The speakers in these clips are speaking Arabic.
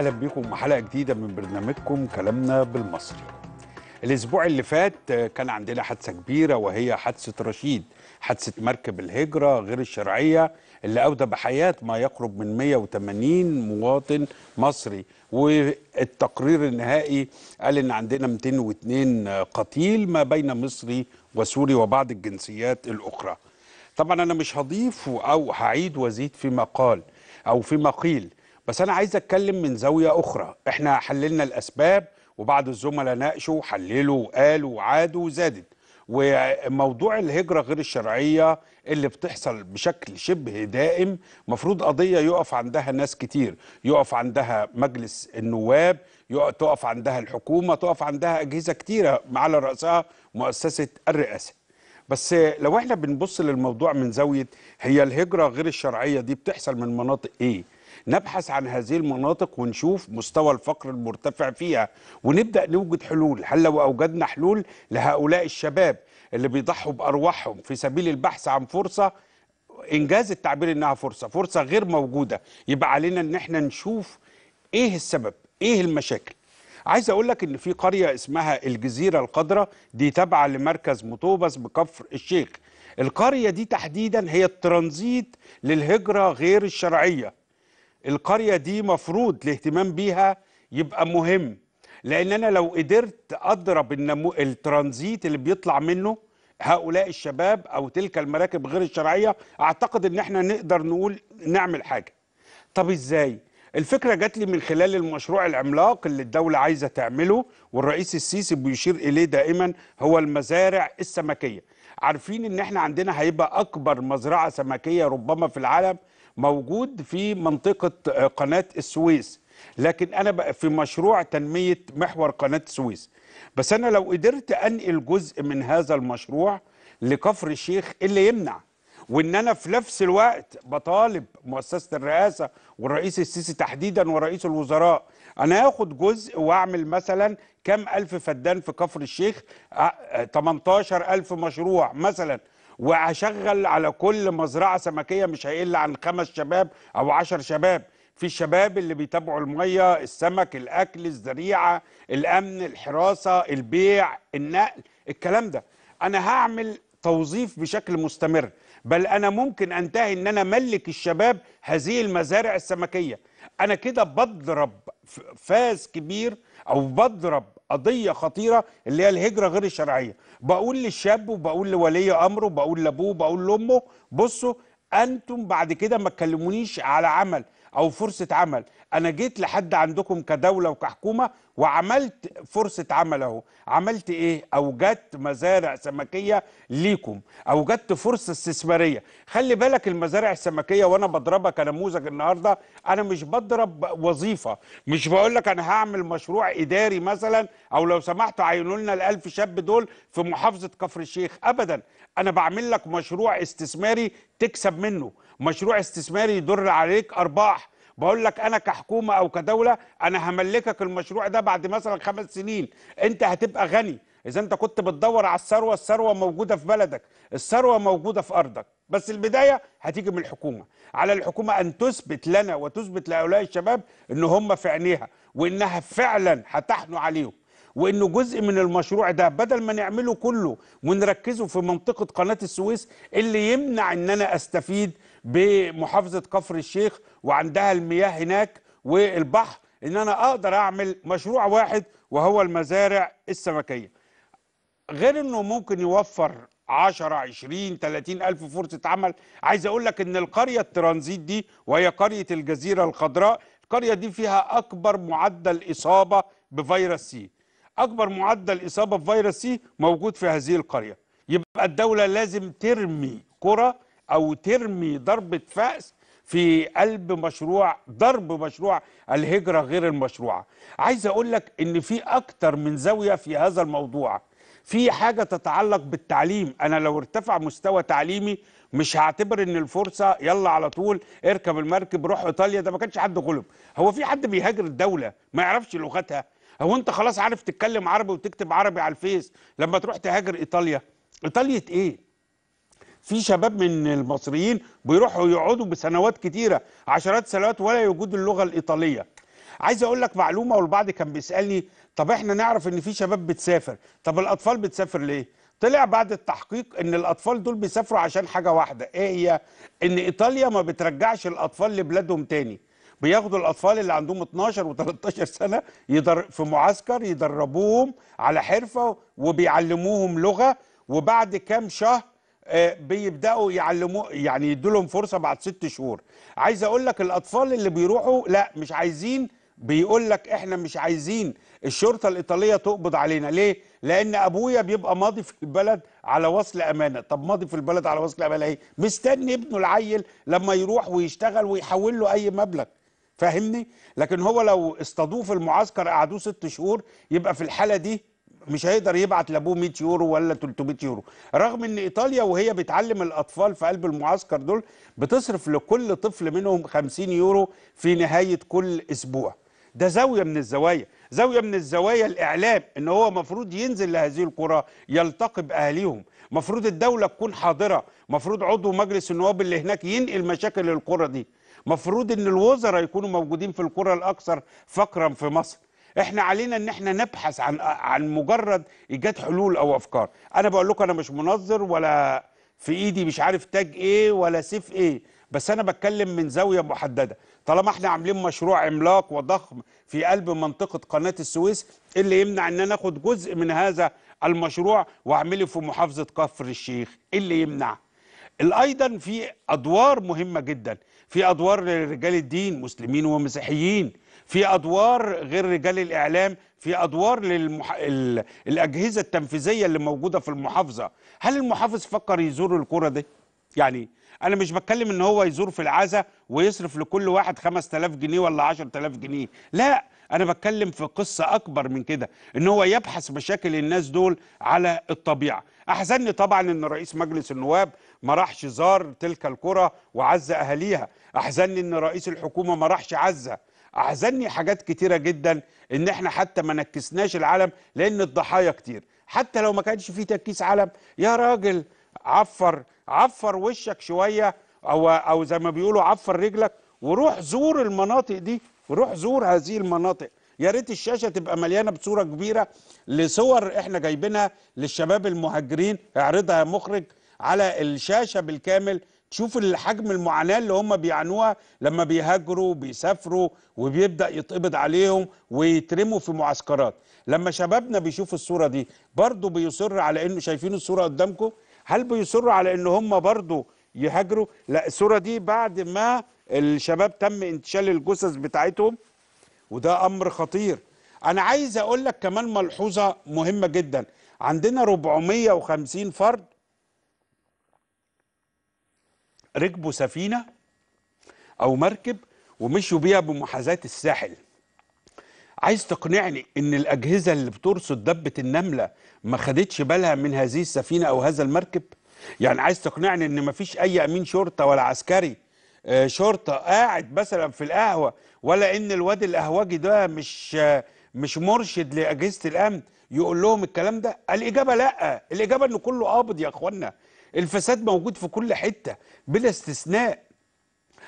اهلا بيكم حلقه جديده من برنامجكم كلامنا بالمصري الاسبوع اللي فات كان عندنا حادثه كبيره وهي حادثه رشيد حادثه مركب الهجره غير الشرعيه اللي اودى بحياه ما يقرب من 180 مواطن مصري والتقرير النهائي قال ان عندنا 202 قتيل ما بين مصري وسوري وبعض الجنسيات الاخرى طبعا انا مش هضيف او هعيد وازيد فيما قال او فيما قيل بس انا عايز اتكلم من زاويه اخرى احنا حللنا الاسباب وبعض الزملاء ناقشوا حللوا وقالوا وعادوا وزادت وموضوع الهجرة غير الشرعية اللي بتحصل بشكل شبه دائم مفروض قضية يقف عندها ناس كتير يقف عندها مجلس النواب تقف عندها الحكومة تقف عندها أجهزة كتيرة على رأسها مؤسسة الرئاسة بس لو احنا بنبص للموضوع من زاوية هي الهجرة غير الشرعية دي بتحصل من مناطق ايه؟ نبحث عن هذه المناطق ونشوف مستوى الفقر المرتفع فيها ونبدا نوجد حلول هل لو اوجدنا حلول لهؤلاء الشباب اللي بيضحوا بارواحهم في سبيل البحث عن فرصه انجاز التعبير انها فرصه فرصه غير موجوده يبقى علينا ان احنا نشوف ايه السبب ايه المشاكل عايز اقول لك ان في قريه اسمها الجزيره القدرة دي تابعه لمركز مطوبس بكفر الشيخ القريه دي تحديدا هي الترانزيت للهجره غير الشرعيه القرية دي مفروض الاهتمام بيها يبقى مهم لأن أنا لو قدرت أضرب النمو... الترانزيت اللي بيطلع منه هؤلاء الشباب أو تلك المراكب غير الشرعية أعتقد إن احنا نقدر نقول نعمل حاجة طب إزاي؟ الفكرة جات لي من خلال المشروع العملاق اللي الدولة عايزة تعمله والرئيس السيسي بيشير إليه دائما هو المزارع السمكية عارفين ان احنا عندنا هيبقى اكبر مزرعه سمكيه ربما في العالم موجود في منطقة آه، قناة السويس لكن أنا بقى في مشروع تنمية محور قناة السويس بس أنا لو قدرت أنقل جزء من هذا المشروع لكفر الشيخ اللي يمنع وان انا في نفس الوقت بطالب مؤسسه الرئاسه والرئيس السيسي تحديدا ورئيس الوزراء انا هاخد جزء واعمل مثلا كم الف فدان في كفر الشيخ 18000 آه، آه، مشروع مثلا واشغل على كل مزرعه سمكيه مش هيقل عن خمس شباب او عشر شباب في الشباب اللي بيتابعوا الميه السمك الاكل الزريعه الامن الحراسه البيع النقل الكلام ده انا هعمل توظيف بشكل مستمر بل انا ممكن انتهي ان انا ملك الشباب هذه المزارع السمكيه انا كده بضرب فاز كبير او بضرب قضيه خطيره اللي هي الهجره غير الشرعيه بقول للشاب وبقول لولي امره بقول لابوه بقول لامه بصوا انتم بعد كده ما تكلمونيش على عمل او فرصه عمل انا جيت لحد عندكم كدوله وكحكومه وعملت فرصه عمل اهو عملت ايه اوجدت مزارع سمكيه ليكم اوجدت فرصه استثماريه خلي بالك المزارع السمكيه وانا بضربها كنموذج النهارده انا مش بضرب وظيفه مش بقول لك انا هعمل مشروع اداري مثلا او لو سمحتوا عينوا لنا ال1000 شاب دول في محافظه كفر الشيخ ابدا انا بعمل لك مشروع استثماري تكسب منه مشروع استثماري يدر عليك ارباح بقول لك انا كحكومه او كدوله انا هملكك المشروع ده بعد مثلا خمس سنين انت هتبقى غني اذا انت كنت بتدور على الثروه الثروه موجوده في بلدك الثروه موجوده في ارضك بس البدايه هتيجي من الحكومه على الحكومه ان تثبت لنا وتثبت لهؤلاء الشباب ان هم في عينيها وانها فعلا هتحنو عليهم وانه جزء من المشروع ده بدل ما نعمله كله ونركزه في منطقه قناه السويس اللي يمنع ان انا استفيد بمحافظه كفر الشيخ وعندها المياه هناك والبحر ان انا اقدر اعمل مشروع واحد وهو المزارع السمكيه غير انه ممكن يوفر 10 20 30 الف فرصه عمل عايز اقول لك ان القريه الترانزيت دي وهي قريه الجزيره الخضراء القريه دي فيها اكبر معدل اصابه بفيروس سي اكبر معدل اصابه بفيروس سي موجود في هذه القريه يبقى الدوله لازم ترمي كره او ترمي ضربه فأس في قلب مشروع ضرب مشروع الهجره غير المشروعه عايز اقول لك ان في اكتر من زاويه في هذا الموضوع في حاجه تتعلق بالتعليم انا لو ارتفع مستوى تعليمي مش هعتبر ان الفرصه يلا على طول اركب المركب روح ايطاليا ده ما كانش حد غلب هو في حد بيهاجر الدوله ما يعرفش لغتها هو انت خلاص عارف تتكلم عربي وتكتب عربي على الفيس لما تروح تهاجر ايطاليا ايطاليا ايه في شباب من المصريين بيروحوا يقعدوا بسنوات كتيره عشرات سنوات ولا يوجد اللغه الايطاليه عايز اقول لك معلومه والبعض كان بيسالني طب احنا نعرف ان في شباب بتسافر طب الاطفال بتسافر ليه طلع بعد التحقيق ان الاطفال دول بيسافروا عشان حاجه واحده ايه هي ان ايطاليا ما بترجعش الاطفال لبلادهم تاني بياخدوا الاطفال اللي عندهم 12 و13 سنه في معسكر يدربوهم على حرفه وبيعلموهم لغه وبعد كام شهر بيبداوا يعلموا يعني يدوا لهم فرصه بعد ست شهور عايز اقول لك الاطفال اللي بيروحوا لا مش عايزين بيقول لك احنا مش عايزين الشرطه الايطاليه تقبض علينا ليه لان ابويا بيبقى ماضي في البلد على وصل امانه طب ماضي في البلد على وصل امانه ايه مستني ابنه العيل لما يروح ويشتغل ويحول له اي مبلغ فاهمني لكن هو لو استضوف في المعسكر قعدوه ست شهور يبقى في الحاله دي مش هيقدر يبعت لابوه 100 يورو ولا 300 يورو رغم ان ايطاليا وهي بتعلم الاطفال في قلب المعسكر دول بتصرف لكل طفل منهم 50 يورو في نهايه كل اسبوع ده زاويه من الزوايا زاويه من الزوايا الاعلام ان هو مفروض ينزل لهذه القرى يلتقي باهاليهم مفروض الدوله تكون حاضره مفروض عضو مجلس النواب اللي هناك ينقل مشاكل القرى دي مفروض ان الوزراء يكونوا موجودين في القرى الاكثر فقرا في مصر احنا علينا ان احنا نبحث عن عن مجرد ايجاد حلول او افكار انا بقول لكم انا مش منظر ولا في ايدي مش عارف تاج ايه ولا سيف ايه بس انا بتكلم من زاويه محدده طالما احنا عاملين مشروع عملاق وضخم في قلب منطقه قناه السويس ايه اللي يمنع ان انا اخد جزء من هذا المشروع واعمله في محافظه كفر الشيخ ايه اللي يمنع الايضا في ادوار مهمه جدا في أدوار لرجال الدين مسلمين ومسيحيين في أدوار غير رجال الإعلام في أدوار للمح... ال... الأجهزة التنفيذية اللي موجودة في المحافظة هل المحافظ فكر يزور الكره دي؟ يعني انا مش بتكلم ان هو يزور في العزاء ويصرف لكل واحد 5000 جنيه ولا 10000 جنيه لا انا بتكلم في قصه اكبر من كده ان هو يبحث مشاكل الناس دول على الطبيعه احزنني طبعا ان رئيس مجلس النواب ما راحش زار تلك القرى وعز أهاليها أحزني أن رئيس الحكومة ما راحش عزة أحزني حاجات كتيرة جدا أن احنا حتى ما نكسناش العلم لأن الضحايا كتير حتى لو ما كانش في تكيس علم يا راجل عفر عفر وشك شوية أو, أو زي ما بيقولوا عفر رجلك وروح زور المناطق دي وروح زور هذه المناطق يا ريت الشاشه تبقى مليانه بصوره كبيره لصور احنا جايبينها للشباب المهاجرين اعرضها يا مخرج على الشاشه بالكامل تشوف الحجم المعاناه اللي هم بيعانوها لما بيهاجروا بيسافروا وبيبدا يتقبض عليهم ويترموا في معسكرات لما شبابنا بيشوفوا الصوره دي برضه بيصر على انه شايفين الصوره قدامكم هل بيصروا على ان هم برضه يهاجروا لا الصوره دي بعد ما الشباب تم انتشال الجثث بتاعتهم وده امر خطير انا عايز اقول لك كمان ملحوظه مهمه جدا عندنا 450 فرد ركبوا سفينة أو مركب ومشوا بيها بمحاذاة الساحل عايز تقنعني ان الاجهزه اللي بترصد دبه النمله ما خدتش بالها من هذه السفينه او هذا المركب يعني عايز تقنعني ان ما فيش اي امين شرطه ولا عسكري آه، شرطه قاعد مثلا في القهوه ولا ان الواد القهوجي ده مش آه، مش مرشد لاجهزه الامن يقول لهم الكلام ده الاجابه لا الاجابه ان كله قابض يا اخوانا الفساد موجود في كل حته بلا استثناء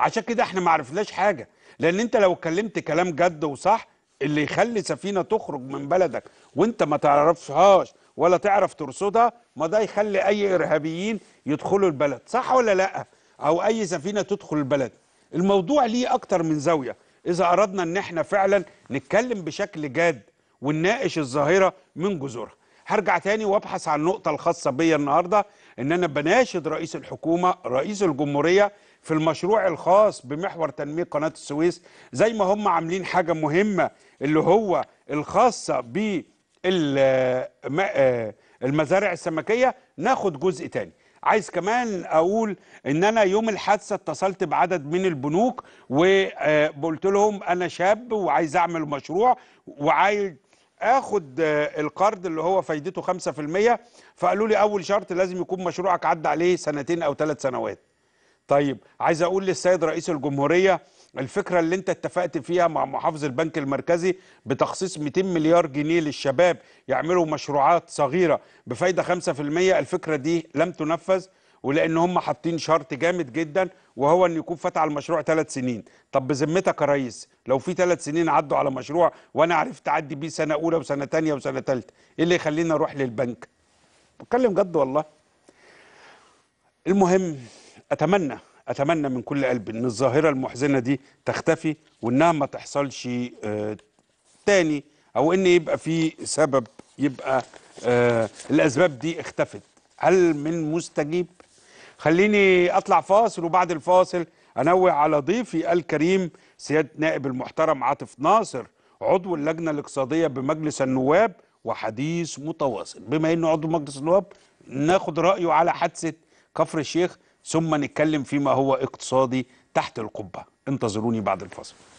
عشان كده احنا ما عرفناش حاجه لان انت لو اتكلمت كلام جد وصح اللي يخلي سفينه تخرج من بلدك وانت ما تعرفهاش ولا تعرف ترصدها ما ده يخلي اي ارهابيين يدخلوا البلد صح ولا لا او اي سفينه تدخل البلد الموضوع ليه اكتر من زاويه اذا اردنا ان احنا فعلا نتكلم بشكل جاد ونناقش الظاهره من جذورها هرجع تاني وابحث عن النقطه الخاصه بيا النهارده ان انا بناشد رئيس الحكومه رئيس الجمهوريه في المشروع الخاص بمحور تنميه قناه السويس زي ما هم عاملين حاجه مهمه اللي هو الخاصه ب المزارع السمكيه ناخد جزء تاني عايز كمان اقول ان انا يوم الحادثه اتصلت بعدد من البنوك وقلت لهم انا شاب وعايز اعمل مشروع وعايز اخد آه، القرض اللي هو فايدته 5% فقالوا لي اول شرط لازم يكون مشروعك عدى عليه سنتين او ثلاث سنوات طيب عايز اقول للسيد رئيس الجمهوريه الفكره اللي انت اتفقت فيها مع محافظ البنك المركزي بتخصيص 200 مليار جنيه للشباب يعملوا مشروعات صغيره بفايده 5% الفكره دي لم تنفذ ولان هم حاطين شرط جامد جدا وهو ان يكون فات على المشروع ثلاث سنين طب بذمتك يا ريس لو في ثلاث سنين عدوا على مشروع وانا عرفت اعدي بيه سنه اولى وسنه ثانيه وسنه ثالثه ايه اللي يخليني اروح للبنك بتكلم جد والله المهم اتمنى اتمنى من كل قلبي ان الظاهره المحزنه دي تختفي وانها ما تحصلش آه، تاني او ان يبقى في سبب يبقى آه، الاسباب دي اختفت هل من مستجيب خليني اطلع فاصل وبعد الفاصل انوه على ضيفي الكريم سياده نائب المحترم عاطف ناصر عضو اللجنه الاقتصاديه بمجلس النواب وحديث متواصل بما انه عضو مجلس النواب ناخد رايه على حادثه كفر الشيخ ثم نتكلم فيما هو اقتصادي تحت القبه انتظروني بعد الفاصل